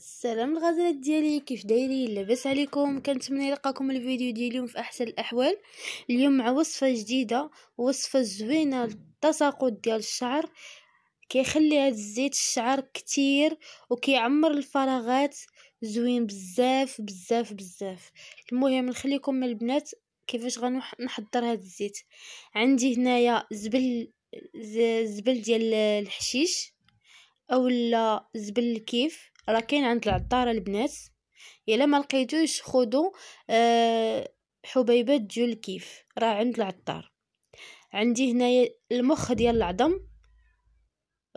السلام الغزالات ديالي كيف دايرين لاباس عليكم كنتمنى يلقاكم الفيديو ديال اليوم في احسن الاحوال اليوم مع وصفه جديده وصفه زوينه للتساقط ديال الشعر كيخلي هاد الزيت الشعر كتير وكيعمر الفراغات زوين بزاف بزاف بزاف المهم نخليكم البنات كيفاش غنحضر هاد الزيت عندي هنايا زبل زبل ديال الحشيش اولا زبل الكيف راه كاين عند العطارة البنات الا ما لقيتوش خذوا أه حبيبات جو الكيف راه عند العطار عندي هنايا المخ ديال العظم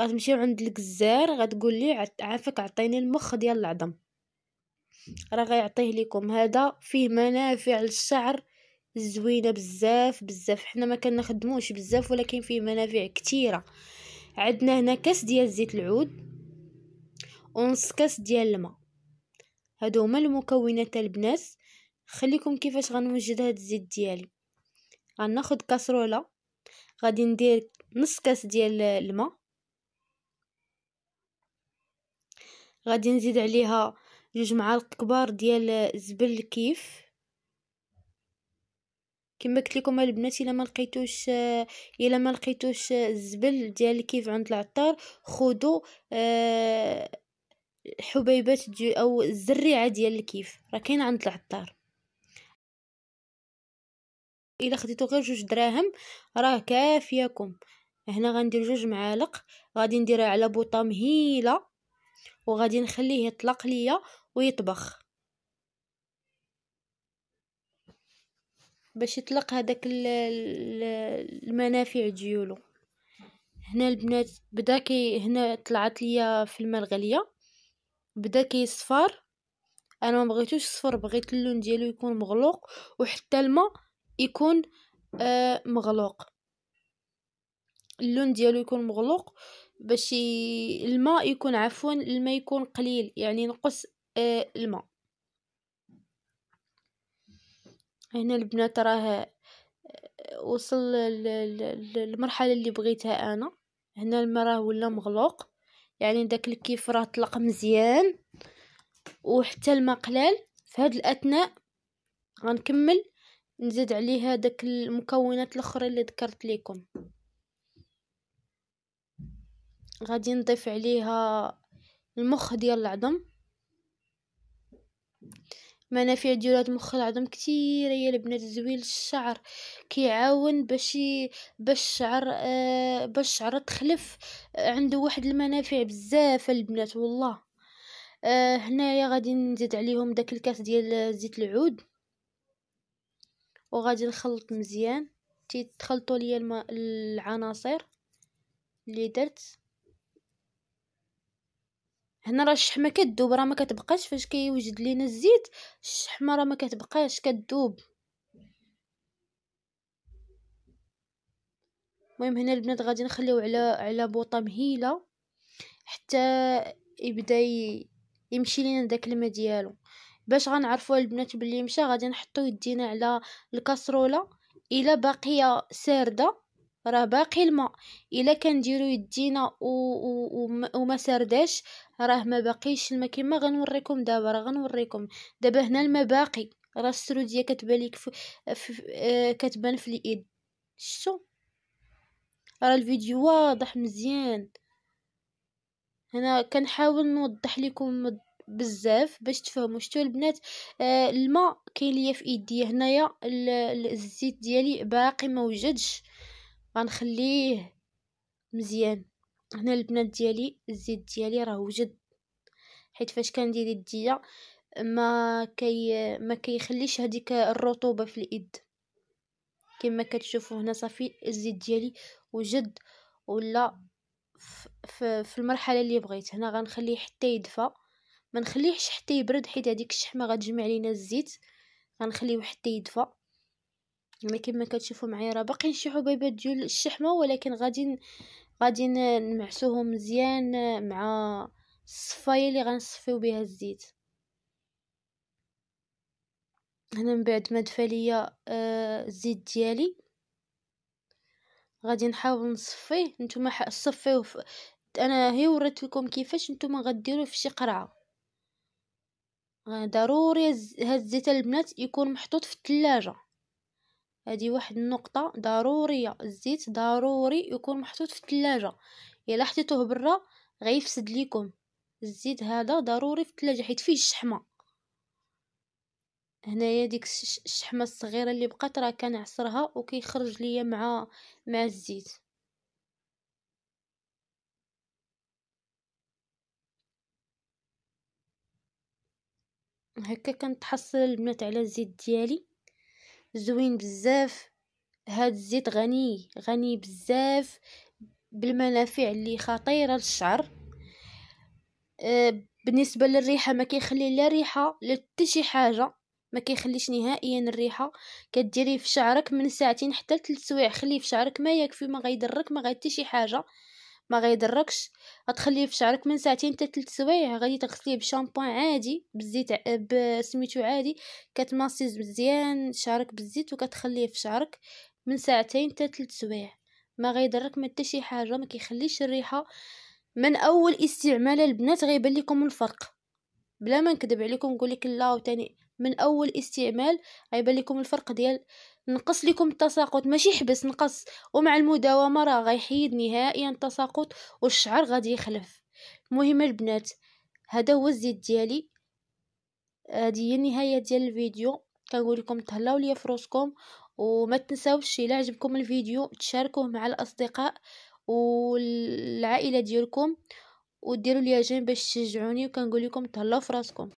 غتمشيو عند الجزار غتقول لي عافاك عطيني المخ ديال العظم راه غيعطيه لكم هذا فيه منافع للشعر زوينه بزاف بزاف حنا ما كنخدموش بزاف ولكن فيه منافع كثيره عندنا هنا كاس ديال زيت العود ونص كاس ديال الماء هادو هما المكونات البنات خليكم كيفاش غنوجد هاد الزيت ديالي غناخد كاسروله غادي ندير نص كاس ديال الماء غادي نزيد عليها جوج معالق كبار ديال الزبل الكيف كما قلت لكم البنات الا ما لقيتوش الا ما لقيتوش الزبل ديال الكيف عند العطار خذوا آه حبيبات ديال او الزريعه ديال الكيف راه كاين عند العطار الا خديتو غير جوج دراهم راه كافياكم هنا غندير جوج معالق غادي نديرها على بوطه مهيله وغادي نخليه يطلق ليا ويطبخ باش يطلق هذاك المنافع ديالو هنا البنات بدا كي هنا طلعت ليا في الماء الغليه بدا كيصفر انا ما بغيتوش صفر بغيت اللون ديالو يكون مغلوق وحتى الماء يكون آه مغلوق اللون ديالو يكون مغلوق باش الماء يكون عفوا الماء يكون قليل يعني نقص آه الماء هنا البنات راه آه، وصل للمرحله اللي بغيتها انا هنا الماء راه ولا مغلوق يعني داك الكيف راه طلق مزيان وحتى الماء قلال في هاد الاثناء غنكمل نزيد عليها داك المكونات الاخرى اللي ذكرت لكم غادي نضيف عليها المخ ديال العظم منافع ديال هاد المخ العظم كثيرة يا البنات زويل الشعر كيعاون باش باش الشعر آه باش الشعر تخلف آه، عنده واحد المنافع بزاف البنات والله آه هنايا غادي نزيد عليهم داك الكاس ديال زيت العود وغادي نخلط مزيان تيتخلطوا ليا العناصر اللي درت هنا راه الشحمه كدوب راه ما كتبقاش فاش كيوجد لينا الزيت الشحمه راه ما كتبقاش كدوب المهم هنا البنات غادي نخليو على على بوطه مهيله حتى يبدا يمشي لينا داك الماء ديالو باش غنعرفوا البنات بلي مشى غادي نحطو يدينا على الكاسروله الا باقيه سارده راه باقي الماء الا كنديرو يدينا وما سرداش راه ما باقيش الماء كما غنوريكم دابا راه غنوريكم دابا هنا الماء باقي راه السروديه كتبان لك ف... في... آه، كتبان في اليد شتو راه الفيديو واضح مزيان هنا كنحاول نوضح لكم بزاف باش تفهموا شتو البنات آه الماء كاين ليا في ايديا هنايا الزيت ديالي باقي ما وجدش غنخليه مزيان هنا البنات ديالي الزيت ديالي راه وجد حيت فاش كندير يديا ما كي ما كيخليش هذيك الرطوبه في اليد كما كتشوفوا هنا صافي الزيت ديالي وجد ولا في, في المرحله اللي بغيت هنا غنخليه حتى يدفى ما نخليهش حتى يبرد حيت هذيك الشحمه غتجمع لينا الزيت غنخليه حتى يدفى يعني كما كتشوفوا معايا راه باقي شي حبيبات ديال الشحمه ولكن غادي غادي نمعسوهم مزيان مع الصفايه اللي غنصفيو بها الزيت هنا من بعد ما دفى ليا آه، الزيت ديالي غادي نحاول نصفيه نتوما صفيوه ف... انا هي وريت لكم كيفاش نتوما غديروه في شي قرعه آه، ضروري هاد الزيت البنات يكون محطوط في الثلاجه هذه واحد النقطه ضروريه الزيت ضروري يكون محطوط في الثلاجه الا حطيتوه برا غيفسد ليكم الزيت هذا ضروري في الثلاجه حيت فيه الشحمه هنايا ديك الشحمه الصغيره اللي بقات راه كنعصرها وكيخرج ليا مع مع الزيت هكا كنتحصل البنات على الزيت ديالي زوين بزاف هاد الزيت غني غني بزاف بالمنافع اللي خطيره للشعر آه، بالنسبه للريحه ما كيخلي لا ريحه لا حتى شي حاجه ما كيخليش نهائيا الريحه كديريه في شعرك من ساعتين حتى لثلاث سوايع خليه في شعرك ما يكفي ما غيضرك ما غير شي حاجه ما غيضركش غتخليه في شعرك من ساعتين حتى 3 سوايع غادي تغسليه بشامبوان عادي بالزيت بسميتو عادي كتماسيز مزيان شعرك بالزيت وكتخليه في شعرك من ساعتين حتى 3 سوايع ما غيضرك ما حتى شي حاجه ما كيخليش الريحه من اول استعمال البنات غيبان لكم الفرق بلا ما نكذب عليكم نقول لك لا وثاني من اول استعمال غيبان لكم الفرق ديال نقص لكم التساقط ماشي حبس نقص ومع المداومه راه غيحيد نهائيا التساقط والشعر غادي يخلف المهم البنات هذا هو الزيت ديالي هذه هي النهايه ديال الفيديو كنقول لكم تهلاو ليا في وما تنساوش الا عجبكم الفيديو تشاركوه مع الاصدقاء والعائله ديالكم وديروا ليا جيم باش تشجعوني وكنقول لكم تهلاو في راسكم